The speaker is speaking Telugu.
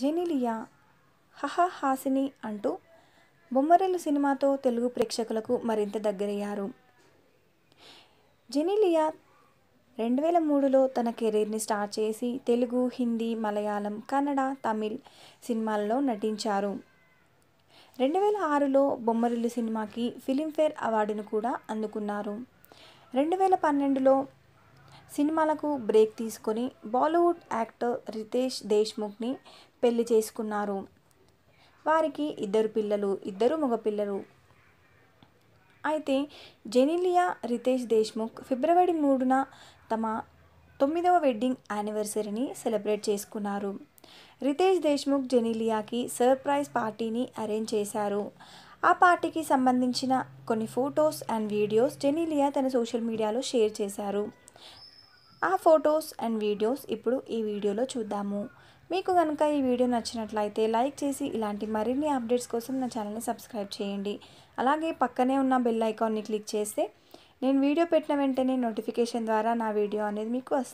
జెనిలియా హహ హాసిని అంటూ బొమ్మరెల్లు సినిమాతో తెలుగు ప్రేక్షకులకు మరింత దగ్గరయ్యారు జెనిలియా రెండు వేల మూడులో తన కెరీర్ని స్టార్ట్ చేసి తెలుగు హిందీ మలయాళం కన్నడ తమిళ్ సినిమాల్లో నటించారు రెండు వేల ఆరులో బొమ్మరిల్లు సినిమాకి ఫిలింఫేర్ అవార్డును కూడా అందుకున్నారు రెండు వేల పన్నెండులో సినిమాలకు బ్రేక్ తీసుకొని బాలీవుడ్ యాక్టర్ రితేష్ దేశ్ముఖ్ని పెళ్లి చేసుకున్నారు వారికి ఇద్దరు పిల్లలు ఇద్దరు మగపిల్లలు అయితే జెనీలియా రితేష్ దేశ్ముఖ్ ఫిబ్రవరి మూడున తమ తొమ్మిదవ వెడ్డింగ్ యానివర్సరీని సెలబ్రేట్ చేసుకున్నారు రితేష్ దేశ్ముఖ్ జెనిలియాకి సర్ప్రైజ్ పార్టీని అరేంజ్ చేశారు ఆ పార్టీకి సంబంధించిన కొన్ని ఫొటోస్ అండ్ వీడియోస్ జెనీలియా తన సోషల్ మీడియాలో షేర్ చేశారు ఆ ఫొటోస్ అండ్ వీడియోస్ ఇప్పుడు ఈ వీడియోలో చూద్దాము మీకు కనుక ఈ వీడియో నచ్చినట్లయితే లైక్ చేసి ఇలాంటి మరిన్ని అప్డేట్స్ కోసం నా ఛానల్ని సబ్స్క్రైబ్ చేయండి అలాగే పక్కనే ఉన్న బెల్ ఐకాన్ని క్లిక్ చేస్తే నేను వీడియో పెట్టిన వెంటనే నోటిఫికేషన్ ద్వారా నా వీడియో అనేది మీకు వస్తుంది